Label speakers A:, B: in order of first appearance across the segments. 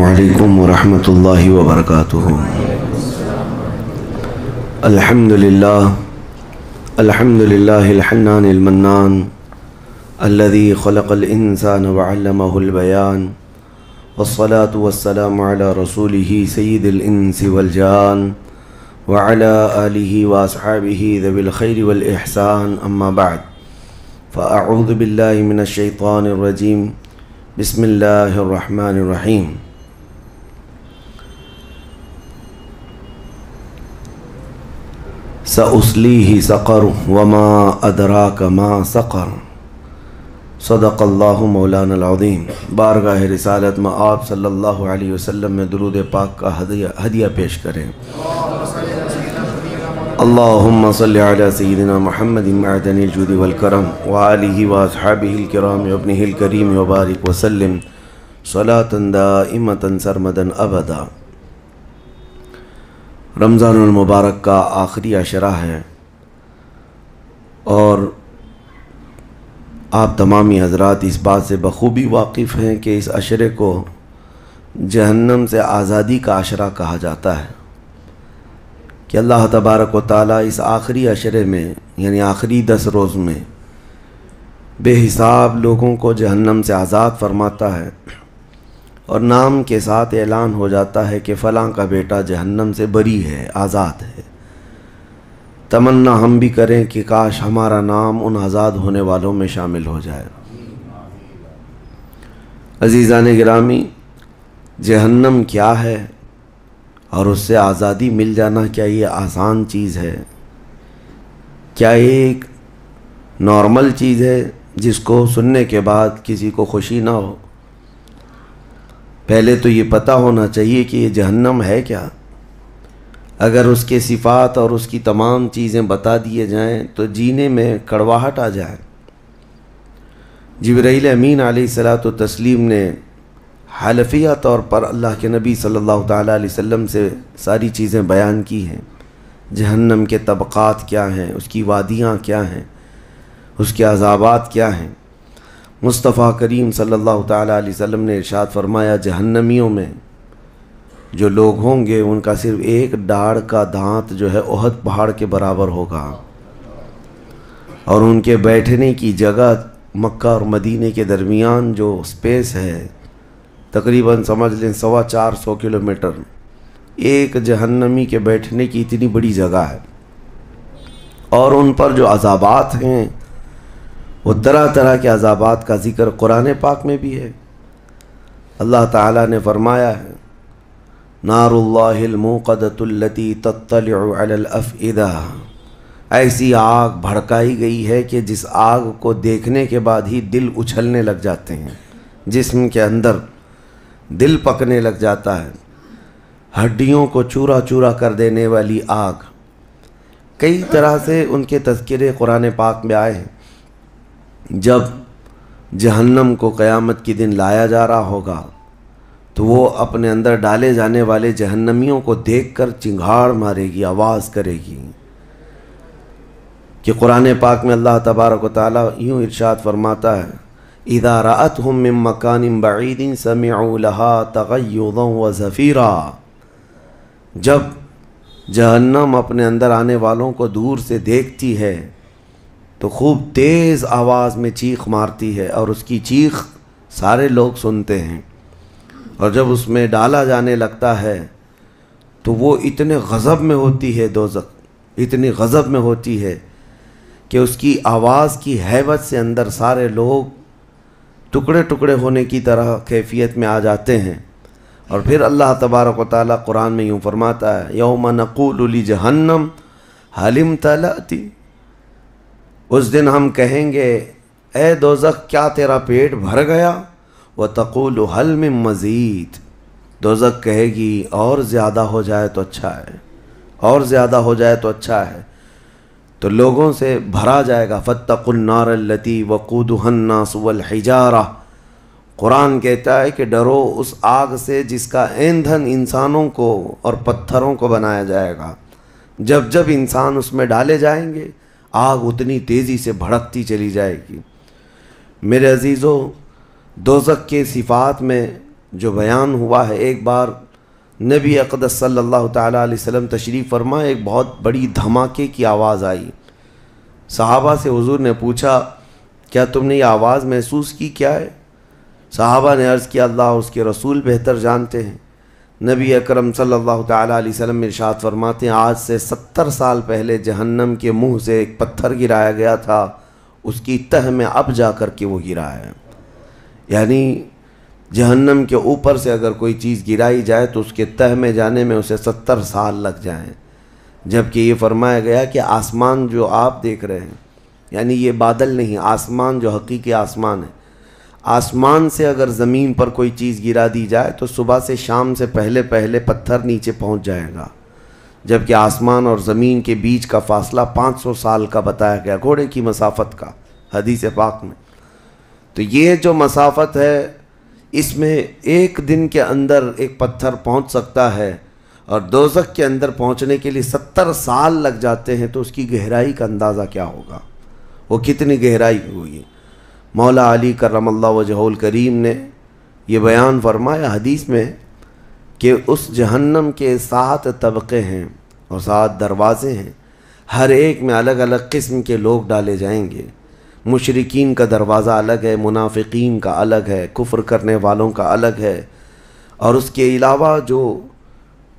A: السلام عليكم ورحمة الله وبركاته الحمد لله الحمد لله الحنان المنان الذي خلق الإنسان وعلمه البيان والصلاة والسلام على رسوله سيد الإنس والجان وعلى آله وأصحابه ذوي الخير والإحسان أما بعد فأعوذ بالله من الشيطان الرجيم بسم الله الرحمن الرحيم सउसली ही sucker वमा अदरा कमा sucker सदकल्ला मौलानादीम बारगाह रसालत में आप सल्लल्लाहु अलैहि वसल्लम में दरूद पाक का हदिया हदिया पेश करें अल्लाम सैदना महमद मदनजुद वलकरम वाली वाबिलकराम अबनकरीम वबारक वसलम सलातन दामतन सरमदन अबदा रमज़ानमबारक का आखिरी अशरा है और आप तमामी हजरात इस बात से बखूबी वाकिफ़ हैं कि इस अशरे को जहन्नम से आज़ादी का अशरा कहा जाता है कि अल्लाह तबारक व ताली इस आखिरी अशरे में यानी आखिरी दस रोज़ में बेहिसाब लोगों को जहन्नम से आज़ाद फरमाता है और नाम के साथ ऐलान हो जाता है कि फ़लाँ का बेटा जहन्नम से बरी है आज़ाद है तमन्ना हम भी करें कि काश हमारा नाम उन आज़ाद होने वालों में शामिल हो जाए अजीज़ा ने ग्रामी जहन्नम क्या है और उससे आज़ादी मिल जाना क्या ये आसान चीज़ है क्या ये एक नॉर्मल चीज़ है जिसको सुनने के बाद किसी को खुशी ना हो पहले तो ये पता होना चाहिए कि ये जहन्नम है क्या अगर उसके सिफात और उसकी तमाम चीज़ें बता दिए जाएं तो जीने में कड़वाहट आ जाए जबरील अमीन आलत तस्लीम ने हलफिया तौर पर अल्लाह के नबी सल्लल्लाहु अलैहि वसल्लम से सारी चीज़ें बयान की हैं जहन्नम के तबक़ात क्या हैं उसकी वादियाँ क्या हैं उसके अजाबात क्या हैं मुस्तफ़ा करीम सल्लल्लाहु अलैहि वसल्लम ने इरशाद फरमाया जहन्नमियों में जो लोग होंगे उनका सिर्फ एक डाढ़ का दांत जो है ओहद पहाड़ के बराबर होगा और उनके बैठने की जगह मक्का और मदीने के दरमियान जो स्पेस है तकरीबन समझ लें सवा चार सौ किलोमीटर एक जहन्नमी के बैठने की इतनी बड़ी जगह है और उन पर जो अजाबात हैं वो तरह तरह के अजाबात का ज़िक्र कुरान पाक में भी है अल्लाह ताला ने फरमाया है नारुल्लामुक़दतुल्लती ऐसी आग भड़काई गई है कि जिस आग को देखने के बाद ही दिल उछलने लग जाते हैं जिस्म के अंदर दिल पकने लग जाता है हड्डियों को चूरा चूरा कर देने वाली आग कई तरह से उनके तस्करे कुरान पाक में आए हैं जब जहन्नम को क़यामत के दिन लाया जा रहा होगा तो वो अपने अंदर डाले जाने वाले जहन्नमियों को देखकर चिंगाड़ मारेगी आवाज़ करेगी कि कुरान पाक में अल्लाह तबारक ताली यूँ इर्शाद फरमाता है इदा रात हम मकान बदीन समा तगैदा व ज़फ़ीरा जब जहन्नम अपने अंदर आने वालों को दूर से देखती है तो खूब तेज़ आवाज़ में चीख मारती है और उसकी चीख सारे लोग सुनते हैं और जब उसमें डाला जाने लगता है तो वो इतने गज़ब में होती है दोजक इतनी गज़ब में होती है कि उसकी आवाज़ की हैबत से अंदर सारे लोग टुकड़े टुकड़े होने की तरह कैफियत में आ जाते हैं और फिर अल्लाह तबारक ताली कुरान में यूँ फरमाता है यौम नक़ूल जहन्नम हलिम तलाती उस दिन हम कहेंगे ए दोजख क्या तेरा पेट भर गया व तक़ुल हल में मज़ीद दोजख कहेगी और ज़्यादा हो जाए तो अच्छा है और ज़्यादा हो जाए तो अच्छा है तो लोगों से भरा जाएगा फ़तनारलती वक़ूदन्नास हिजारा कुरान कहता है कि डरो उस आग से जिसका ईंधन इंसानों को और पत्थरों को बनाया जाएगा जब जब इंसान उसमें डाले जाएंगे आग उतनी तेज़ी से भड़कती चली जाएगी मेरे अजीज़ों दोजक के सिफात में जो बयान हुआ है एक बार नबी अकदस सल्लल्लाहु अलैहि वसल्लम तशरीफ़ फरमा एक बहुत बड़ी धमाके की आवाज़ आई साहबा से हुजूर ने पूछा क्या तुमने ये आवाज़ महसूस की क्या है साहबा ने अर्ज़ किया अल्लाह उसके रसूल बेहतर जानते हैं नबी अकरम सल्लल्लाहु अलैहि वसल्लम इरशाद फरमाते हैं आज से सत्तर साल पहले जहन्नम के मुंह से एक पत्थर गिराया गया था उसकी तह में अब जा कर के वो गिरा है यानी जहन्नम के ऊपर से अगर कोई चीज़ गिराई जाए तो उसके तह में जाने में उसे सत्तर साल लग जाएं जबकि ये फरमाया गया कि आसमान जो आप देख रहे हैं यानी ये बादल नहीं आसमान जो हकीकी आसमान है आसमान से अगर ज़मीन पर कोई चीज़ गिरा दी जाए तो सुबह से शाम से पहले पहले पत्थर नीचे पहुंच जाएगा जबकि आसमान और ज़मीन के बीच का फासला 500 साल का बताया गया घोड़े की मसाफत का हदीस पाक में तो ये जो मसाफत है इसमें एक दिन के अंदर एक पत्थर पहुंच सकता है और दोजक के अंदर पहुंचने के लिए सत्तर साल लग जाते हैं तो उसकी गहराई का अंदाज़ा क्या होगा वो कितनी गहराई होगी मौला अली करम वजहल करीम ने यह बयान फरमाया हदीस में कि उस जहन्नम के सात तबक़े हैं और सात दरवाज़े हैं हर एक में अलग अलग किस्म के लोग डाले जाएंगे मुशरकिन का दरवाज़ा अलग है मुनाफिकीन का अलग है कुफ्र करने वालों का अलग है और उसके अलावा जो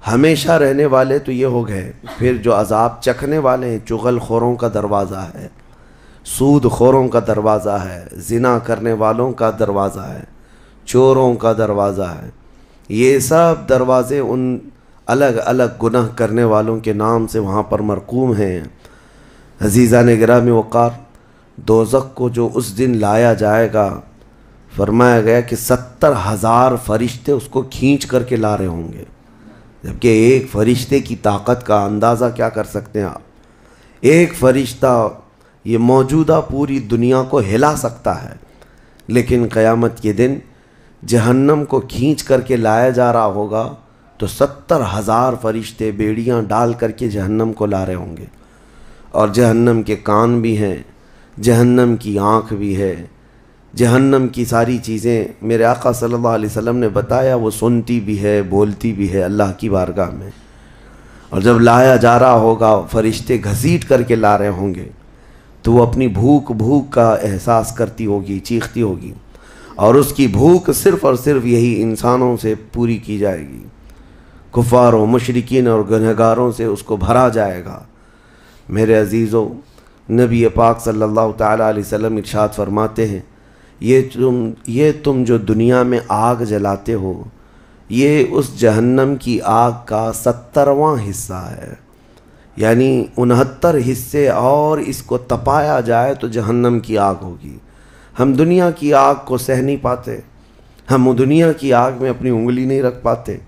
A: हमेशा रहने वाले तो ये हो गए फिर जो अजाब चखने वाले हैं चुगल खोरों का दरवाज़ा है सूद खोरों का दरवाज़ा है जिना करने वालों का दरवाज़ा है चोरों का दरवाज़ा है ये सब दरवाज़े उन अलग अलग गुनाह करने वालों के नाम से वहाँ पर मरकूम हैं अजीज़ा ने गिरा में वक़ार दोजक को जो उस दिन लाया जाएगा फरमाया गया कि सत्तर हज़ार फरिश्ते उसको खींच करके ला रहे होंगे जबकि एक फरिश्ते की ताकत का अंदाज़ा क्या कर सकते हैं आप एक फरिश्ता ये मौजूदा पूरी दुनिया को हिला सकता है लेकिन क़यामत के दिन जहन्नम को खींच करके लाया जा रहा होगा तो सत्तर हज़ार फरिश्ते बेड़ियाँ डाल करके जहन्नम को ला रहे होंगे और जहन्नम के कान भी हैं जहन्नम की आँख भी है जहन्नम की सारी चीज़ें मेरे आका सल्लल्लाहु अलैहि वसल्लम ने बताया वो सुनती भी है बोलती भी है अल्लाह की बारगाह में और जब लाया जा रहा होगा फरिश्ते घसीट करके ला रहे होंगे तो वो अपनी भूख भूख का एहसास करती होगी चीखती होगी और उसकी भूख सिर्फ़ और सिर्फ यही इंसानों से पूरी की जाएगी कुफारों मशरकिन और गनहगारों से उसको भरा जाएगा मेरे अजीज़ों नबी पाक सल्लल्लाहु अलैहि वसल्लम इरशाद फरमाते हैं ये तुम ये तुम जो दुनिया में आग जलाते हो ये उस जहन्नम की आग का सत्तरवा हिस्सा है यानी उनहत्तर हिस्से और इसको तपाया जाए तो जहन्नम की आग होगी हम दुनिया की आग को सह नहीं पाते हम दुनिया की आग में अपनी उंगली नहीं रख पाते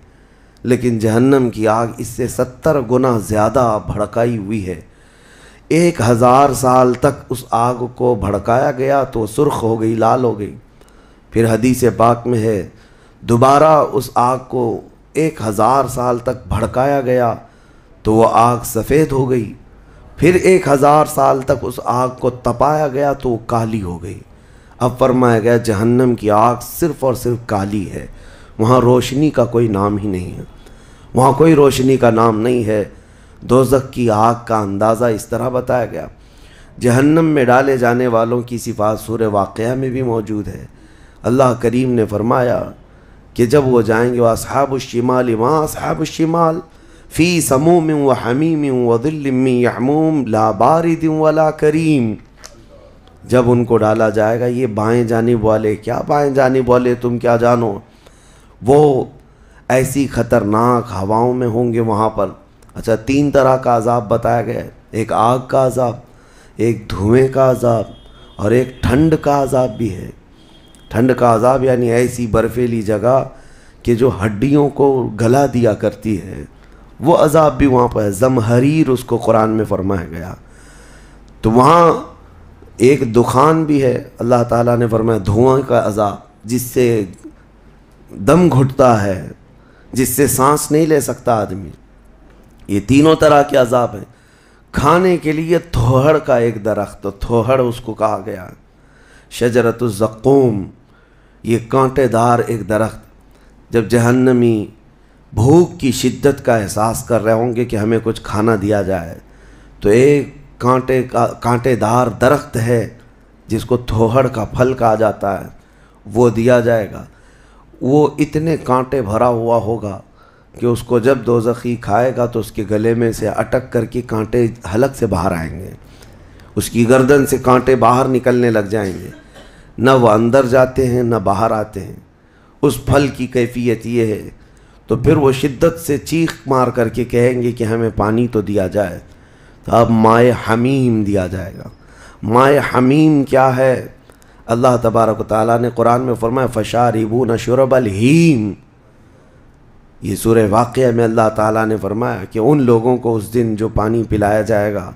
A: लेकिन जहन्नम की आग इससे सत्तर गुना ज़्यादा भड़काई हुई है एक हज़ार साल तक उस आग को भड़काया गया तो सुर्ख हो गई लाल हो गई फिर हदीस पाक में है दोबारा उस आग को एक हज़ार साल तक भड़काया गया तो वह आग सफ़ेद हो गई फिर एक हज़ार साल तक उस आग को तपाया गया तो वो काली हो गई अब फरमाया गया जहन्नम की आग सिर्फ़ और सिर्फ काली है वहाँ रोशनी का कोई नाम ही नहीं है वहाँ कोई रोशनी का नाम नहीं है दोजक की आग का अंदाज़ा इस तरह बताया गया जहन्नम में डाले जाने वालों की सिफात सूर वाक़ में भी मौजूद है अल्लाह करीम ने फरमाया कि जब वो जाएंगे वह साहब शिमाल वहाँ साहब शिमाल फ़ी समूम व हमीम व दिल्लम यमूम ला बारिद वला करीम जब उनको डाला जाएगा ये बाएं जानब वाले क्या बाएं जानब वाले तुम क्या जानो वो ऐसी ख़तरनाक हवाओं में होंगे वहाँ पर अच्छा तीन तरह का अजाब बताया गया एक आग का अजाब एक धुएं का अजाब और एक ठंड का अजाब भी है ठंड का अजाब यानी ऐसी बर्फीली जगह कि जो हड्डियों को गला दिया करती है वो अजाब भी वहाँ पर है जमहरीर उसको कुरान में फरमाया गया तो वहाँ एक दुखान भी है अल्लाह ताला ने फरमाया धुआं का अजाब जिससे दम घुटता है जिससे सांस नहीं ले सकता आदमी ये तीनों तरह के अजाब हैं खाने के लिए थोहड़ का एक दरख्त तो थोहड़ उसको कहा गया शजरत ये कांटेदार एक दरख्त जब जहन्नमी भूख की शिद्दत का एहसास कर रहे होंगे कि हमें कुछ खाना दिया जाए तो एक कांटे का कांटेदार दरख्त है जिसको थोहड़ का फल कहा जाता है वो दिया जाएगा वो इतने कांटे भरा हुआ होगा कि उसको जब जखी खाएगा तो उसके गले में से अटक करके कांटे हलक से बाहर आएंगे उसकी गर्दन से कांटे बाहर निकलने लग जाएंगे न वह अंदर जाते हैं न बाहर आते हैं उस फल की कैफियत ये है तो फिर वो शिद्दत से चीख मार करके कहेंगे कि हमें पानी तो दिया जाए तो अब माए हमीम दिया जाएगा माए हमीम क्या है अल्लाह तबारक ताली ने कुरान में फरमाया फ़शारिबू नशरब हीम ये सूर वाक़ में अल्लाह ताला ने फरमाया कि उन लोगों को उस दिन जो पानी पिलाया जाएगा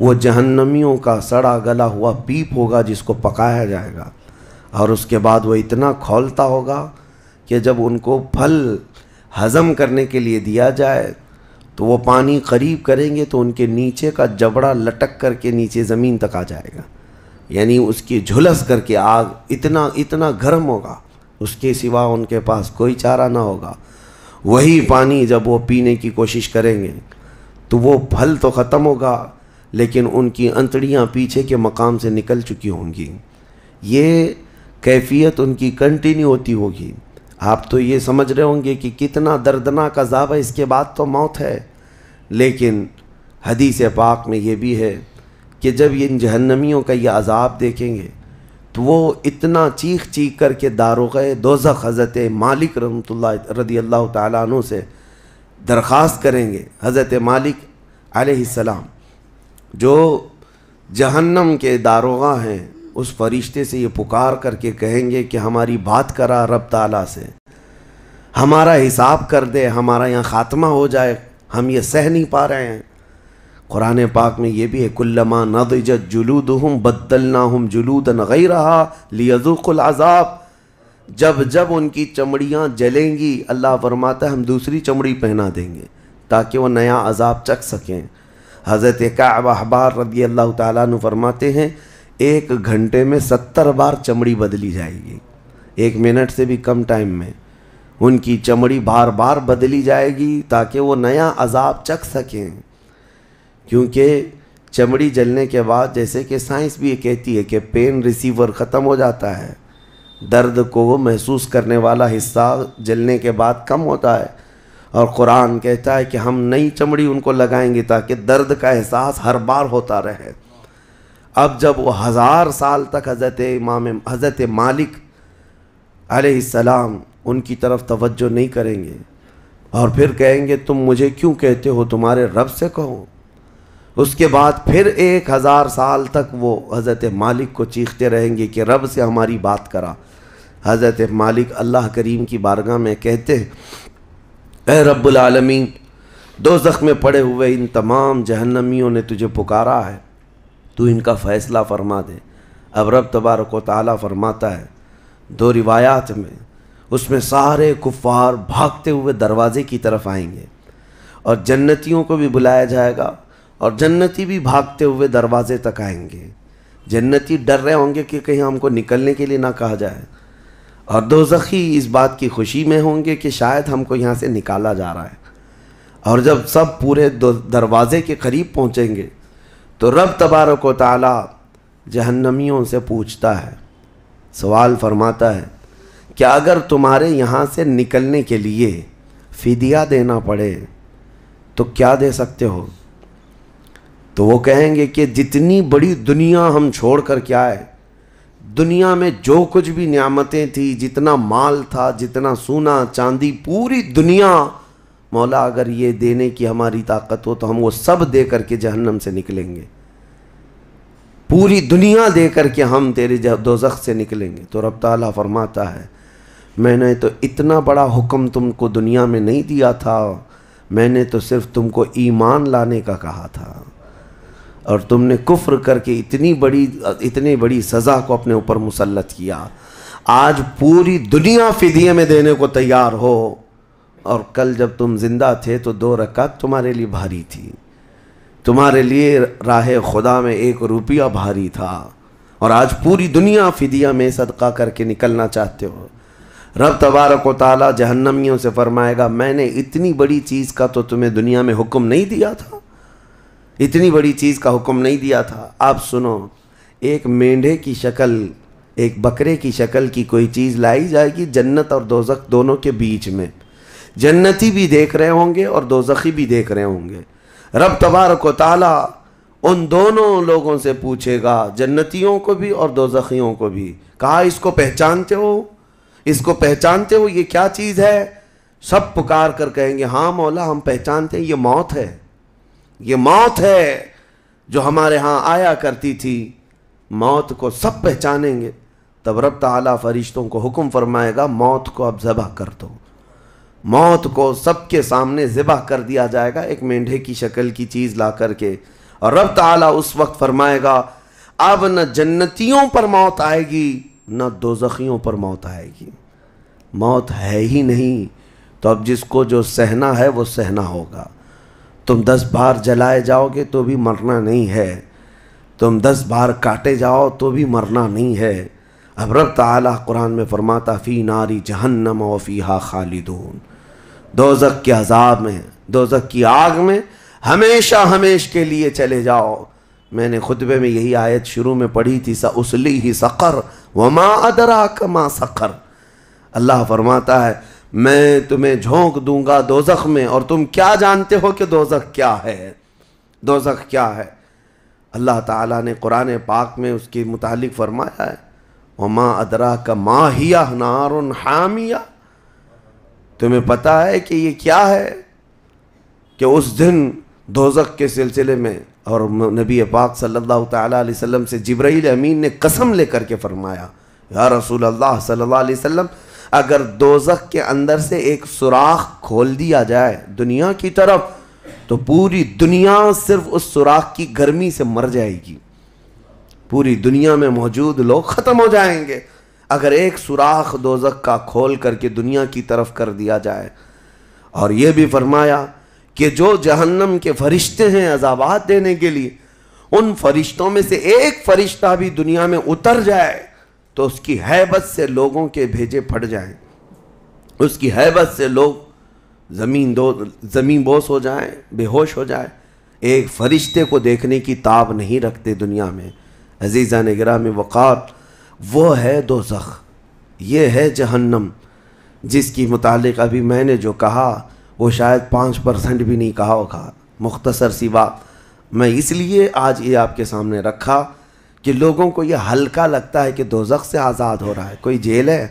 A: वो जहन्नमियों का सड़ा गला हुआ पीप होगा जिसको पकाया जाएगा और उसके बाद वो इतना खोलता होगा कि जब उनको फल हज़म करने के लिए दिया जाए तो वो पानी करीब करेंगे तो उनके नीचे का जबड़ा लटक करके नीचे ज़मीन तक आ जाएगा यानी उसकी झुलस करके आग इतना इतना गर्म होगा उसके सिवा उनके पास कोई चारा ना होगा वही पानी जब वो पीने की कोशिश करेंगे तो वो फल तो ख़त्म होगा लेकिन उनकी अंतड़ियाँ पीछे के मकाम से निकल चुकी होंगी ये कैफियत उनकी कंटिन्यू होती होगी आप तो ये समझ रहे होंगे कि कितना दर्दनाक अजाब है इसके बाद तो मौत है लेकिन हदीस पाक में ये भी है कि जब ये इन जहन्नमियों का ये अजाब देखेंगे तो वो इतना चीख चीख करके गए दोजख हज़रत मालिक रमत रदी अल्लाह तु से दरख्वास्त करेंगे हज़रत मालिक आसमाम जो जहन्नम के दारोगा हैं उस फरिश्ते से ये पुकार करके कहेंगे कि हमारी बात करा रब ताला से हमारा हिसाब कर दे हमारा यहाँ ख़ात्मा हो जाए हम ये सह नहीं पा रहे हैं कुरान पाक में ये भी है कुल्लमा इजत जुलूद हम बदलना हम जुलूद गई रहा लियज़ुक़ुलज़ाब जब जब उनकी चमड़ियाँ जलेंगी अल्लाह फरमाता है हम दूसरी चमड़ी पहना देंगे ताकि वह नया अजाब चख सकें हज़रत काब अहबार रदी अल्लाह तरमाते फरमाते हैं एक घंटे में सत्तर बार चमड़ी बदली जाएगी एक मिनट से भी कम टाइम में उनकी चमड़ी बार बार बदली जाएगी ताकि वो नया अजाब चख सकें क्योंकि चमड़ी जलने के बाद जैसे कि साइंस भी ये कहती है कि पेन रिसीवर ख़त्म हो जाता है दर्द को महसूस करने वाला हिस्सा जलने के बाद कम होता है और कुरान कहता है कि हम नई चमड़ी उनको लगाएंगे ताकि दर्द का एहसास हर बार होता रहे अब जब वो हज़ार साल तक हज़रत इमाम हज़रत मालिक सलाम उनकी तरफ तवज्जो नहीं करेंगे और फिर कहेंगे तुम मुझे क्यों कहते हो तुम्हारे रब से कहो उसके बाद फिर एक हज़ार साल तक वो हज़रत मालिक को चीखते रहेंगे कि रब से हमारी बात करा हज़रत मालिक अल्लाह करीम की बारगाह में कहते हैं रब्बुल आलमीन दो ज़ख्म में पड़े हुए इन तमाम जहन्नमियों ने तुझे पुकारा है तो इनका फ़ैसला फरमा दे अब रब तबारक ताली फरमाता है दो रिवायात में उसमें सारे कुफ़ार भागते हुए दरवाज़े की तरफ आएंगे और जन्नतियों को भी बुलाया जाएगा और जन्नती भी भागते हुए दरवाज़े तक आएंगे जन्नती डर रहे होंगे कि कहीं हमको निकलने के लिए ना कहा जाए और दो इस बात की खुशी में होंगे कि शायद हमको यहाँ से निकाला जा रहा है और जब सब पूरे दरवाज़े के करीब पहुँचेंगे तो रब तबारक ताला जहन्नमियों से पूछता है सवाल फरमाता है क्या अगर तुम्हारे यहाँ से निकलने के लिए फ़िदिया देना पड़े तो क्या दे सकते हो तो वो कहेंगे कि जितनी बड़ी दुनिया हम छोड़ कर क्या आए दुनिया में जो कुछ भी नियामतें थी जितना माल था जितना सोना चांदी पूरी दुनिया मौला अगर ये देने की हमारी ताकत हो तो हम वो सब दे करके जहन्नम से निकलेंगे पूरी दुनिया दे करके हम तेरे दोजख से निकलेंगे तो रब ताला फरमाता है मैंने तो इतना बड़ा हुक्म तुमको दुनिया में नहीं दिया था मैंने तो सिर्फ तुमको ईमान लाने का कहा था और तुमने कुफ्र करके इतनी बड़ी इतनी बड़ी सज़ा को अपने ऊपर मुसलत किया आज पूरी दुनिया फिदिये में देने को तैयार हो और कल जब तुम ज़िंदा थे तो दो रकात तुम्हारे लिए भारी थी तुम्हारे लिए राह खुदा में एक रुपया भारी था और आज पूरी दुनिया फिदिया में सदका करके निकलना चाहते हो रब तबारक वाली जहन्नमियों से फरमाएगा मैंने इतनी बड़ी चीज़ का तो तुम्हें दुनिया में हुक्म नहीं दिया था इतनी बड़ी चीज़ का हुक्म नहीं दिया था आप सुनो एक मेंढे की शक्ल एक बकरे की शक्ल की कोई चीज़ लाई जाएगी जन्नत और दोजक दोनों के बीच में जन्नती भी देख रहे होंगे और दोजखी भी देख रहे होंगे रब तबारक ताला उन दोनों लोगों से पूछेगा जन्नतियों को भी और दोजखियों को भी कहा इसको पहचानते हो इसको पहचानते हो ये क्या चीज़ है सब पुकार कर कहेंगे हाँ मौला हम पहचानते हैं ये मौत है ये मौत है जो हमारे यहाँ आया करती थी मौत को सब पहचानेंगे तब रब तला फरिश्तों को हुक्म फरमाएगा मौत को अब ज़बह कर दो मौत को सबके सामने ज़िबा कर दिया जाएगा एक मेंढे की शक्ल की चीज़ ला करके और रब ताला उस वक्त फरमाएगा अब न जन्नतियों पर मौत आएगी न दोजखियों पर मौत आएगी मौत है ही नहीं तो अब जिसको जो सहना है वो सहना होगा तुम दस बार जलाए जाओगे तो भी मरना नहीं है तुम दस बार काटे जाओ तो भी मरना नहीं है अब रब तला कुरान में फरमाता फ़ी नारी जहन्नम फी हा खालिदून दोजक के अजाब में दोजक की आग में हमेशा हमेश के लिए चले जाओ मैंने खुतबे में यही आयत शुरू में पढ़ी थी सा उसली ही सकर व माँ अदरा माँ सकर अल्लाह फरमाता है मैं तुम्हें झोंक दूंगा दोजख में और तुम क्या जानते हो कि दोजख क्या है दोजख क्या है अल्लाह ताला ने कुरान पाक में उसके मुतालिक फरमाया है वमा अदरा का माहिया नारुन हामिया तुम्हें पता है कि ये क्या है कि उस दिन दोजक के सिलसिले में और नबी पाक सल्लल्लाहु अलैहि वसल्लम से जब्राइल अमीन ने कसम लेकर के फरमाया या रसूल अल्लाह सल्लल्लाहु अलैहि वसल्लम अगर दोजक के अंदर से एक सुराख खोल दिया जाए दुनिया की तरफ तो पूरी दुनिया सिर्फ उस सुराख की गर्मी से मर जाएगी पूरी दुनिया में मौजूद लोग ख़त्म हो जाएंगे अगर एक सुराख दोजक का खोल करके दुनिया की तरफ कर दिया जाए और यह भी फरमाया कि जो जहन्नम के फरिश्ते हैं अजाबात देने के लिए उन फरिश्तों में से एक फरिश्ता भी दुनिया में उतर जाए तो उसकी हैबत से लोगों के भेजे फट जाएं उसकी हैबत से लोग ज़मीन दो ज़मीन बोस हो जाएं बेहोश हो जाए एक फरिश्ते को देखने की ताब नहीं रखते दुनिया में अजीज़ा नगरा में वक़ार वो है दो ये है जहन्नम जिसकी मुतक अभी मैंने जो कहा वो शायद पाँच परसेंट भी नहीं कहा होगा मुख्तसर सी बात मैं इसलिए आज ये आपके सामने रखा कि लोगों को ये हल्का लगता है कि दो से आज़ाद हो रहा है कोई जेल है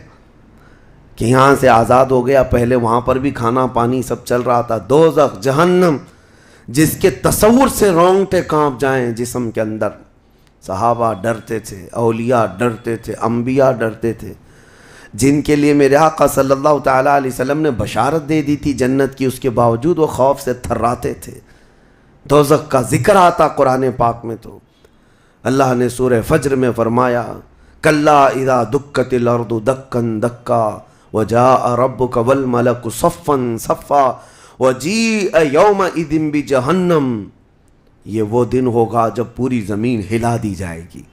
A: कि यहाँ से आज़ाद हो गया पहले वहाँ पर भी खाना पानी सब चल रहा था दो जहन्नम जिसके तस्वुर से रोंगटे कांप जाएं जिसम के अंदर सहाबा डरते थे अलिया डरते थे अम्बिया डरते थे जिनके लिए मेरे आका सल्लल्लाहु सल्ला वसल्लम ने बशारत दे दी थी जन्नत की उसके बावजूद वो खौफ से थर्राते थे दोजक का जिक्र आता कुरान पाक में तो अल्लाह ने सूर फजर में फरमाया कल्ला इरा दुख अर्दु दक्कन दक्का व जा रब कवल मलक सफ़न सफ़ा व जी यौम इदिम बी जहन्नम ये वो दिन होगा जब पूरी ज़मीन हिला दी जाएगी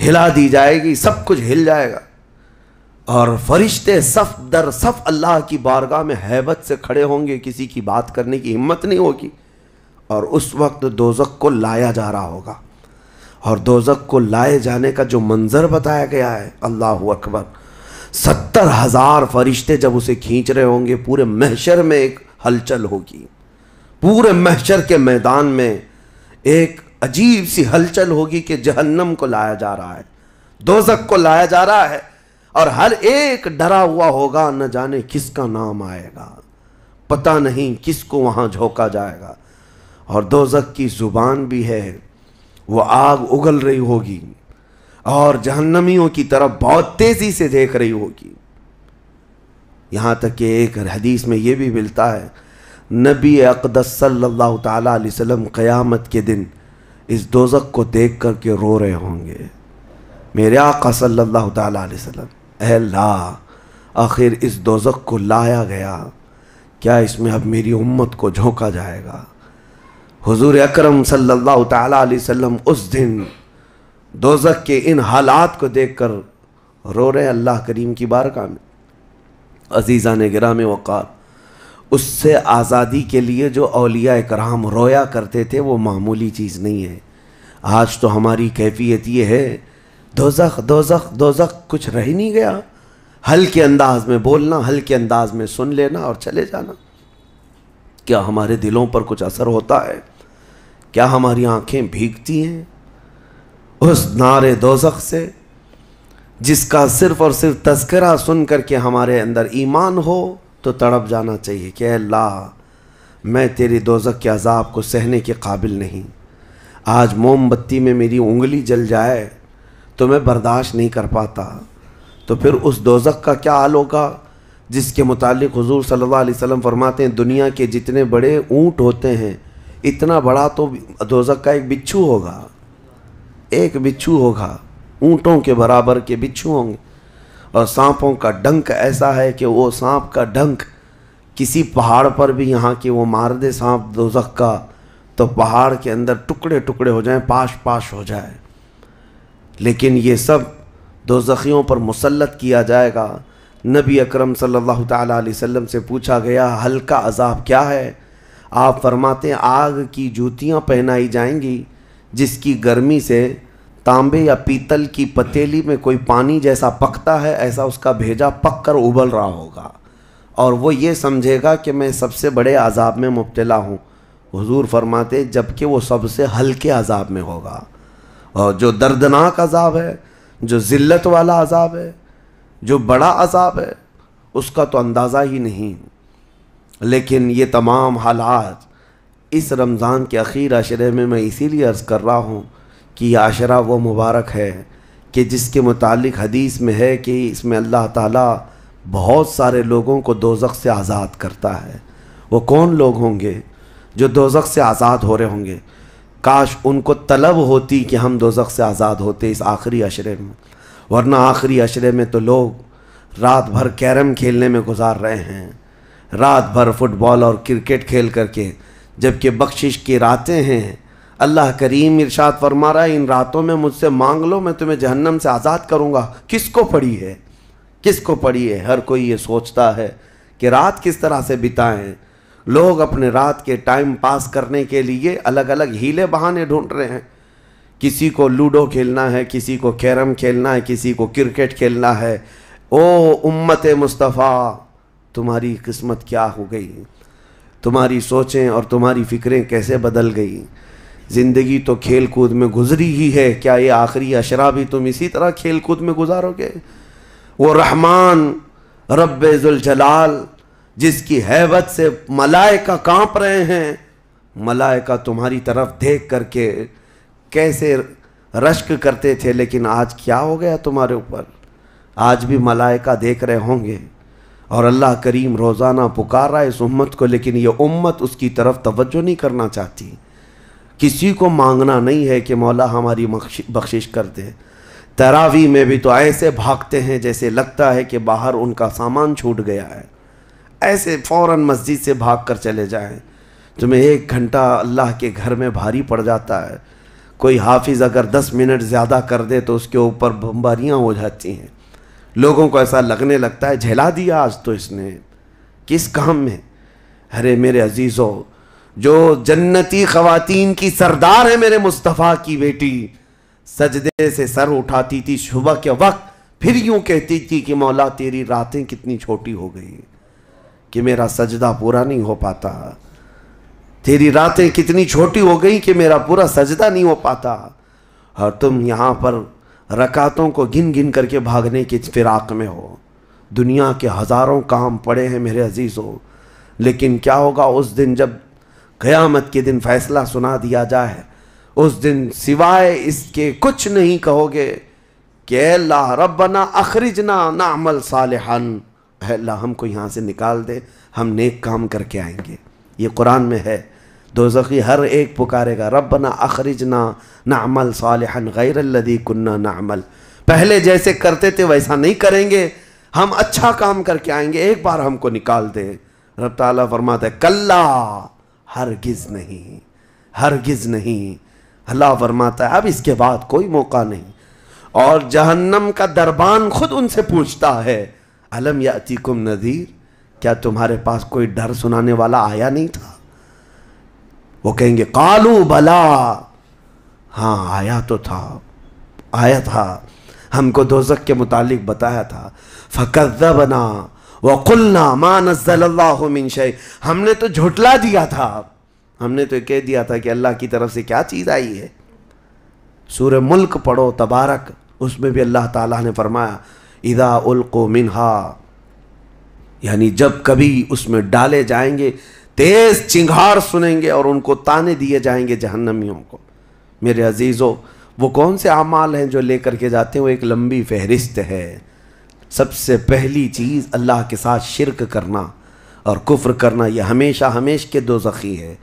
A: हिला दी जाएगी सब कुछ हिल जाएगा और फरिश्ते सफ़ दर सफ़ अल्लाह की बारगाह में हैबत से खड़े होंगे किसी की बात करने की हिम्मत नहीं होगी और उस वक्त दोजक को लाया जा रहा होगा और दोजक को लाए जाने का जो मंज़र बताया गया है अल्लाह अकबर सत्तर हज़ार फरिश्ते जब उसे खींच रहे होंगे पूरे महशर में एक हलचल होगी पूरे महशर के मैदान में एक अजीब सी हलचल होगी कि जहन्नम को लाया जा रहा है दोजक को लाया जा रहा है और हर एक डरा हुआ होगा न जाने किसका नाम आएगा पता नहीं किसको वहां झोंका जाएगा और दोजक की ज़ुबान भी है वो आग उगल रही होगी और जहन्नमियों की तरफ बहुत तेज़ी से देख रही होगी यहां तक कि एक हदीस में यह भी मिलता है नबी अकदस सल्लल्लाहु अलैहि वसल्लम क़यामत के दिन इस दोजक को देख कर के रो रहे होंगे मेरे आका सल्लल्लाहु अलैहि वसल्लम अल्ला आखिर इस दोजक को लाया गया क्या इसमें अब मेरी उम्मत को झोंका जाएगा हुजूर अकरम सल्लल्लाहु अलैहि वसल्लम उस दिन दोजक के इन हालात को देख कर रो रहे अल्लाह करीम की बारगाह में अजीज़ा ने गिरा में वक़ार उससे आज़ादी के लिए जो अलिया कराम रोया करते थे वो मामूली चीज़ नहीं है आज तो हमारी कैफियत ये है दोजख दोजख दोजख कुछ रह नहीं गया हल्के अंदाज में बोलना हल्के अंदाज में सुन लेना और चले जाना क्या हमारे दिलों पर कुछ असर होता है क्या हमारी आंखें भीगती हैं उस नारे दोजख से जिसका सिर्फ़ और सिर्फ तस्करा सुन करके हमारे अंदर ईमान हो तो तड़प जाना चाहिए कि अल्लाह मैं तेरी दोजक के अजाब को सहने के काबिल नहीं आज मोमबत्ती में मेरी उंगली जल जाए तो मैं बर्दाश्त नहीं कर पाता तो फिर उस दोजक का क्या हाल होगा जिसके मुतालिक हुजूर सल्लल्लाहु अलैहि वसल्लम फरमाते हैं दुनिया के जितने बड़े ऊँट होते हैं इतना बड़ा तो दोजक का एक बिच्छू होगा एक बिच्छू होगा ऊँटों के बराबर के बिच्छू होंगे और सांपों का डंक ऐसा है कि वो सांप का डंक किसी पहाड़ पर भी यहाँ के वो मार दे सांप दो का तो पहाड़ के अंदर टुकड़े टुकड़े हो जाएं पाश पाश हो जाए लेकिन ये सब दो जख़ियों पर मुसलत किया जाएगा नबी अकरम सल्लल्लाहु अलैहि वसल्लम से पूछा गया हल्का अजाब क्या है आप फरमाते आग की जूतियाँ पहनाई जाएंगी जिसकी गर्मी से तांबे या पीतल की पतीली में कोई पानी जैसा पकता है ऐसा उसका भेजा पक कर उबल रहा होगा और वो ये समझेगा कि मैं सबसे बड़े अजाब में मुबतला हूँ हुजूर फरमाते जबकि वो सबसे हल्के अजाब में होगा और जो दर्दनाक अजाब है जो ज़िल्लत वाला अजाब है जो बड़ा अजाब है उसका तो अंदाज़ा ही नहीं लेकिन ये तमाम हालात इस रमज़ान के अखीर अशरे में मैं इसीलिए अर्ज़ कर रहा हूँ कि आशरा वो मुबारक है कि जिसके मुतालिक हदीस में है कि इसमें अल्लाह ताला बहुत सारे लोगों को दोजक से आज़ाद करता है वो कौन लोग होंगे जो दोजक से आज़ाद हो रहे होंगे काश उनको तलब होती कि हम दोजक से आज़ाद होते इस आखिरी अशरे में वरना आखिरी अशरे में तो लोग रात भर कैरम खेलने में गुजार रहे हैं रात भर फुटबॉल और क्रिकेट खेल करके जबकि बख्शिश की रातें हैं अल्लाह करीम इरशाद फरमा रहा है इन रातों में मुझसे मांग लो मैं तुम्हें जहन्नम से आज़ाद करूँगा किसको पड़ी है किसको पड़ी है हर कोई ये सोचता है कि रात किस तरह से बिताएं लोग अपने रात के टाइम पास करने के लिए अलग अलग हीले बहाने ढूंढ रहे हैं किसी को लूडो खेलना है किसी को कैरम खेलना है किसी को क्रिकेट खेलना है ओ उम्मत मुस्तफ़ा तुम्हारी किस्मत क्या हो गई तुम्हारी सोचें और तुम्हारी फ़िक्रें कैसे बदल गई ज़िंदगी तो खेल कूद में गुजरी ही है क्या ये आखिरी अशरा भी तुम इसी तरह खेल कूद में गुजारोगे वो रहमान रबाल जिसकी हैवत से मलायका काँप रहे हैं मलायका तुम्हारी तरफ देख करके कैसे रश्क करते थे लेकिन आज क्या हो गया तुम्हारे ऊपर आज भी मलायका देख रहे होंगे और अल्लाह करीम रोज़ाना पुकार रहा है इस उम्मत को लेकिन ये उम्मत उसकी तरफ तवज्जो नहीं करना चाहती किसी को मांगना नहीं है कि मौला हमारी बख्शिश कर दे तरावी में भी तो ऐसे भागते हैं जैसे लगता है कि बाहर उनका सामान छूट गया है ऐसे फ़ौर मस्जिद से भाग कर चले जाएँ तुम्हें एक घंटा अल्लाह के घर में भारी पड़ जाता है कोई हाफिज़ अगर दस मिनट ज़्यादा कर दे तो उसके ऊपर बमबारियाँ हो जाती हैं लोगों को ऐसा लगने लगता है झेला दिया आज तो इसने किस काम में अरे मेरे अजीज़ों जो जन्नती खवतिन की सरदार है मेरे मुस्तफ़ा की बेटी सजदे से सर उठाती थी सुबह के वक्त फिर यूं कहती थी कि मौला तेरी रातें कितनी छोटी हो गई कि मेरा सजदा पूरा नहीं हो पाता तेरी रातें कितनी छोटी हो गई कि मेरा पूरा सजदा नहीं हो पाता और तुम यहाँ पर रकातों को गिन गिन करके भागने के फिराक में हो दुनिया के हज़ारों काम पड़े हैं मेरे अजीजों लेकिन क्या होगा उस दिन जब क़यामत के दिन फैसला सुना दिया जाए उस दिन सिवाय इसके कुछ नहीं कहोगे कि अल्लाह रबना अखरिजना नामल सालहन अल्लाह हमको यहाँ से निकाल दे हम नेक काम करके आएंगे ये कुरान में है दो जखी हर एक पुकारेगा रबना अखरिजना अमल सालहन गैरल्लदी कन्ना अमल पहले जैसे करते थे वैसा नहीं करेंगे हम अच्छा काम करके आएंगे एक बार हमको निकाल दें रब ताला फरमाता है कल्ला हरगिज़ नहीं हरगिज़ नहीं अल्लाह फरमाता है अब इसके बाद कोई मौका नहीं और जहन्नम का दरबान खुद उनसे पूछता है अलम या अतीकुम नज़ीर क्या तुम्हारे पास कोई डर सुनाने वाला आया नहीं था वो कहेंगे कालू भला हाँ आया तो था आया था हमको दोजक के मुतालिक बताया था फ़कर्जा बना वकुलना मान शे हमने तो झुटला दिया था हमने तो कह दिया था कि अल्लाह की तरफ से क्या चीज़ आई है सूर्य मुल्क पढ़ो तबारक उसमें भी अल्लाह ताला ने फरमाया इदा उल्को मिनहा यानी जब कभी उसमें डाले जाएंगे तेज़ चिंगार सुनेंगे और उनको ताने दिए जाएंगे जहन्नमियों को मेरे अजीज़ों वो कौन से अमाल हैं जो लेकर के जाते हैं वो एक लंबी फहरिस्त है सबसे पहली चीज़ अल्लाह के साथ शिरक करना और कुफ्र करना यह हमेशा हमेश के दो ज़ख़ी है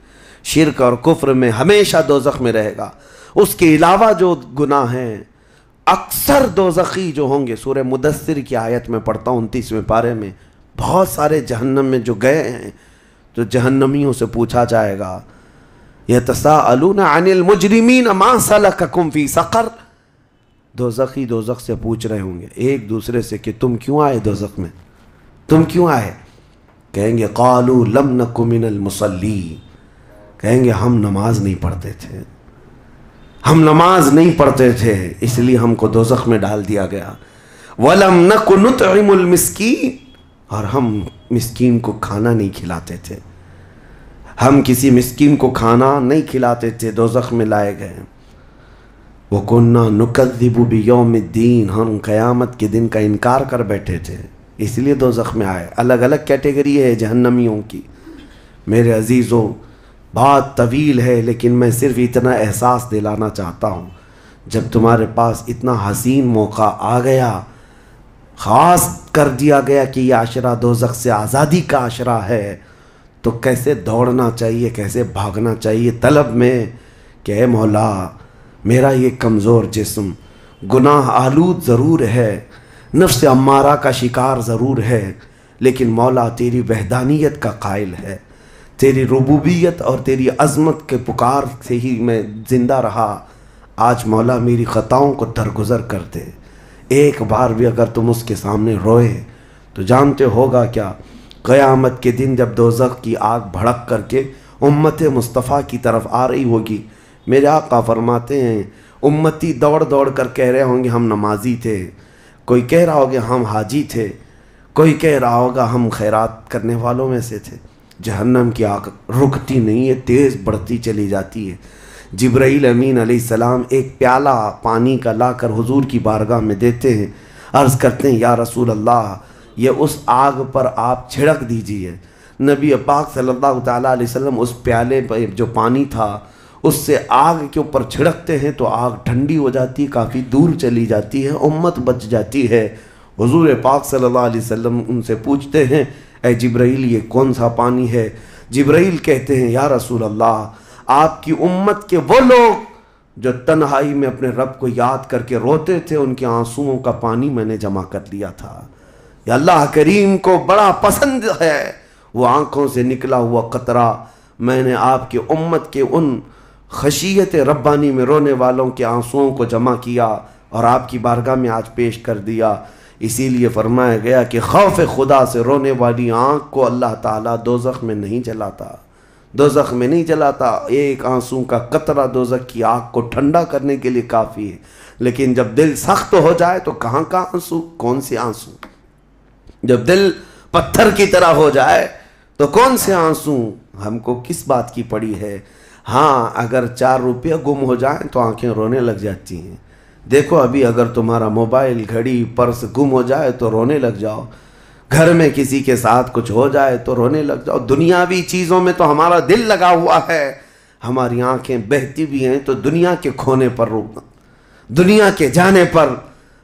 A: शिरक और कुफ्र में हमेशा दो में रहेगा उसके अलावा जो गुनाह हैं अक्सर दो जो होंगे सूर्य मुदसर की आयत में पढ़ता हूँ उनतीसवें पारे में बहुत सारे जहन्नम में जो गए हैं जो तो जहन्नमियों से पूछा जाएगा यह तसा ना अनिल मुजरमिन माँ सला का कुम्फी सकर दोजख ही दोजख से पूछ रहे होंगे एक दूसरे से कि तुम क्यों आए दोजख में तुम क्यों आए कहेंगे कालू लम कुमिनल मुसली कहेंगे हम नमाज नहीं पढ़ते थे हम नमाज नहीं पढ़ते थे इसलिए हमको दोजख में डाल दिया गया वलम नकुनुतमिल मिस्कीन और हम मिस्कीन को खाना नहीं खिलाते थे हम किसी मिस्कीन को खाना नहीं खिलाते थे दोजख में लाए गए वो कन्ना नुकदिबू भी योम दीन हम क़यामत के दिन का इनकार कर बैठे थे इसलिए दो ज़ख़ में आए अलग अलग कैटेगरी है जहन्नमियों की मेरे अजीज़ों बात तवील है लेकिन मैं सिर्फ इतना एहसास दिलाना चाहता हूँ जब तुम्हारे पास इतना हसीन मौका आ गया ख़ास कर दिया गया कि यह आशरा दो से आज़ादी का आशरा है तो कैसे दौड़ना चाहिए कैसे भागना चाहिए तलब में कि मौला मेरा ये कमज़ोर जिसम गुनाह आलूद ज़रूर है नफ्स अम्मारा का शिकार ज़रूर है लेकिन मौला तेरी वहदानियत का कायल है तेरी रबूबियत और तेरी अजमत के पुकार से ही मैं ज़िंदा रहा आज मौला मेरी ख़ताओं को दरगुजर कर दे एक बार भी अगर तुम उसके सामने रोए तो जानते होगा क्या क़यामत के दिन जब दोजक की आग भड़क करके उम्मत मुस्तफ़ा की तरफ आ रही होगी मेरे आका फरमाते हैं उम्मती दौड़ दौड़ कर कह रहे होंगे हम नमाजी थे कोई कह रहा होगा हम हाजी थे कोई कह रहा होगा हम खैरात करने वालों में से थे जहन्नम की आग रुकती नहीं है तेज़ बढ़ती चली जाती है जिब्राइल अमीन सलाम एक प्याला पानी का ला कर हजूर की बारगाह में देते हैं अर्ज़ करते हैं या रसूल अल्लाह ये उस आग पर आप छिड़क दीजिए नबी पाक सल्लल्लाहु अलैहि वसल्लम उस प्याले पर जो पानी था उससे आग के ऊपर छिड़कते हैं तो आग ठंडी हो जाती काफ़ी दूर चली जाती है उम्मत बच जाती है हजूर पाक सल्लल्लाहु अलैहि वसल्लम उनसे पूछते हैं ए जब्राइल ये कौन सा पानी है जब्राइल कहते हैं या रसूल अल्लाह आपकी उम्मत के वो लोग जो तन्हाई में अपने रब को याद करके रोते थे उनके आंसुओं का पानी मैंने जमा कर लिया था या अल्लाह करीम को बड़ा पसंद है वो आंखों से निकला हुआ कतरा मैंने आपकी उम्मत के उन खशियत रब्बानी में रोने वालों के आंसुओं को जमा किया और आपकी बारगाह में आज पेश कर दिया इसीलिए फरमाया गया कि खौफ खुदा से रोने वाली आँख को अल्लाह ताला दोजख में नहीं जलाता दोजख में नहीं जलाता एक आंसू का कतरा दोजख की आँख को ठंडा करने के लिए काफ़ी है लेकिन जब दिल सख्त हो जाए तो कहाँ का आंसू कौन से आंसू जब दिल पत्थर की तरह हो जाए तो कौन से आंसू हमको किस बात की पड़ी है हाँ अगर चार रुपये गुम हो जाए तो आंखें रोने लग जाती हैं देखो अभी अगर तुम्हारा मोबाइल घड़ी पर्स गुम हो जाए तो रोने लग जाओ घर में किसी के साथ कुछ हो जाए तो रोने लग जाओ दुनियावी चीज़ों में तो हमारा दिल लगा हुआ है हमारी आंखें बहती भी हैं तो दुनिया के खोने पर रो दुनिया के जाने पर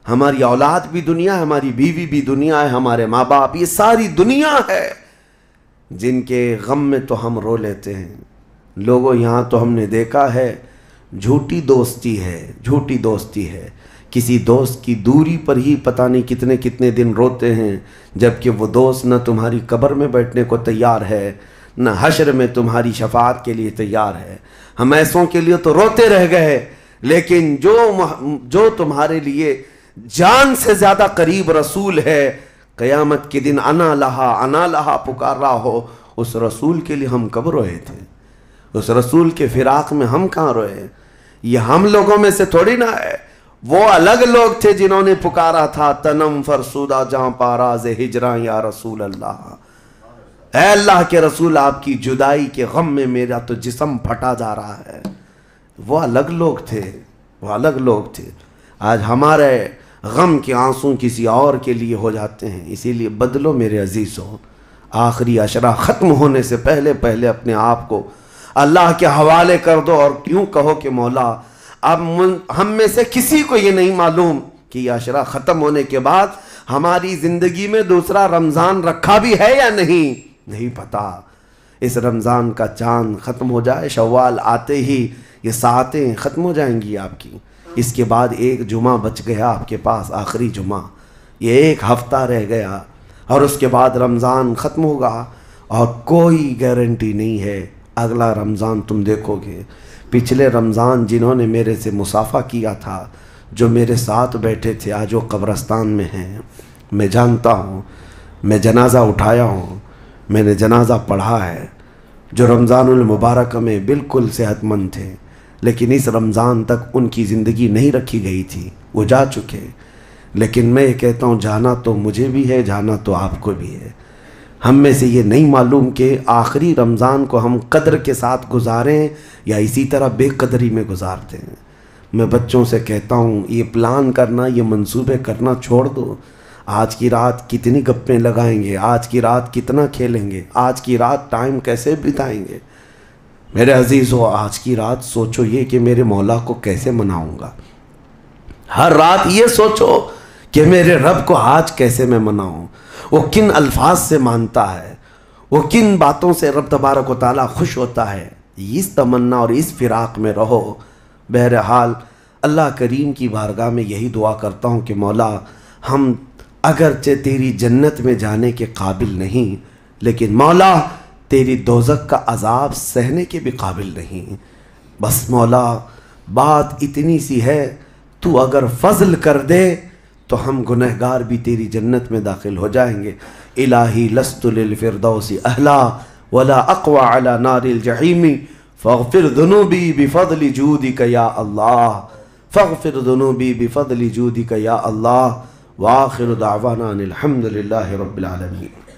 A: हमारी औलाद भी दुनिया है हमारी बीवी भी दुनिया है हमारे माँ बाप ये सारी दुनिया है जिनके गम में तो हम रो लेते हैं लोगों यहाँ तो हमने देखा है झूठी दोस्ती है झूठी दोस्ती है किसी दोस्त की दूरी पर ही पता नहीं कितने कितने दिन रोते हैं जबकि वो दोस्त न तुम्हारी कब्र में बैठने को तैयार है न हशर में तुम्हारी शफात के लिए तैयार है हम ऐसों के लिए तो रोते रह गए लेकिन जो जो तुम्हारे लिए जान से ज़्यादा करीब रसूल है क़यामत के दिन अना लहा अना लहा पुकार रहा हो उस रसूल के लिए हम कब रोए थे तो उस रसूल के फिराक में हम कहाँ रोए ये हम लोगों में से थोड़ी ना है वो अलग लोग थे जिन्होंने पुकारा था तनम फरसूदा जहाँ पारा जे हिजरा या रसूल अल्लाह अल्लाह के रसूल आपकी जुदाई के गम में मेरा तो जिसम फटा जा रहा है वो अलग लोग थे वो अलग लोग थे आज हमारे गम के आंसू किसी और के लिए हो जाते हैं इसीलिए बदलो मेरे अजीज़ों आखिरी अशरा ख़त्म होने से पहले पहले अपने आप को अल्लाह के हवाले कर दो और क्यों कहो कि मौला अब हम में से किसी को ये नहीं मालूम कि यह अशरा ख़त्म होने के बाद हमारी ज़िंदगी में दूसरा रमज़ान रखा भी है या नहीं नहीं पता इस रमज़ान का चांद ख़त्म हो जाए शवाल आते ही ये सातें ख़त्म हो जाएंगी आपकी इसके बाद एक जुमा बच गया आपके पास आखिरी जुमा ये एक हफ़्ता रह गया और उसके बाद रमज़ान ख़त्म होगा और कोई गारंटी नहीं है अगला रमज़ान तुम देखोगे पिछले रमज़ान जिन्होंने मेरे से मुसाफ़ा किया था जो मेरे साथ बैठे थे आज वो कब्रस्तान में हैं मैं जानता हूँ मैं जनाजा उठाया हूँ मैंने जनाजा पढ़ा है जो रमज़ानमबारक मुबारक में बिल्कुल सेहतमंद थे लेकिन इस रमज़ान तक उनकी ज़िंदगी नहीं रखी गई थी वो जा चुके लेकिन मैं ये कहता हूँ जाना तो मुझे भी है जाना तो आपको भी है हम में से ये नहीं मालूम कि आखिरी रमज़ान को हम कदर के साथ गुजारें या इसी तरह बेकदरी में गुजारते हैं मैं बच्चों से कहता हूँ ये प्लान करना ये मंसूबे करना छोड़ दो आज की रात कितनी गप्पें लगाएंगे आज की रात कितना खेलेंगे आज की रात टाइम कैसे बिताएंगे मेरे अजीज़ हो आज की रात सोचो ये कि मेरे मौला को कैसे मनाऊँगा हर रात ये सोचो कि मेरे रब को आज कैसे मैं मनाऊँ वो किन अल्फाज से मानता है वो किन बातों से रब तबारक वाली खुश होता है इस तमन्ना और इस फिराक में रहो बहरहाल अल्लाह करीम की बारगाह में यही दुआ करता हूँ कि मौला हम अगरचे तेरी जन्नत में जाने के काबिल नहीं लेकिन मौला तेरी दोजक का अजाब सहने के भी काबिल नहीं बस मौला बात इतनी सी है तू अगर फजल कर दे तो हम गुनहगार भी तेरी जन्नत में दाखिल हो जाएंगे इलाही लस्तुलफरदौसी अहला वला अकवा अला नारिल जहीमी फ़िर भी बिफदली जूदी का या अल्लाह फ़िर भी बिफदली जूदी का या अल्लाह वाखिर दावाना अनिलहमदिल्ला रबालमीन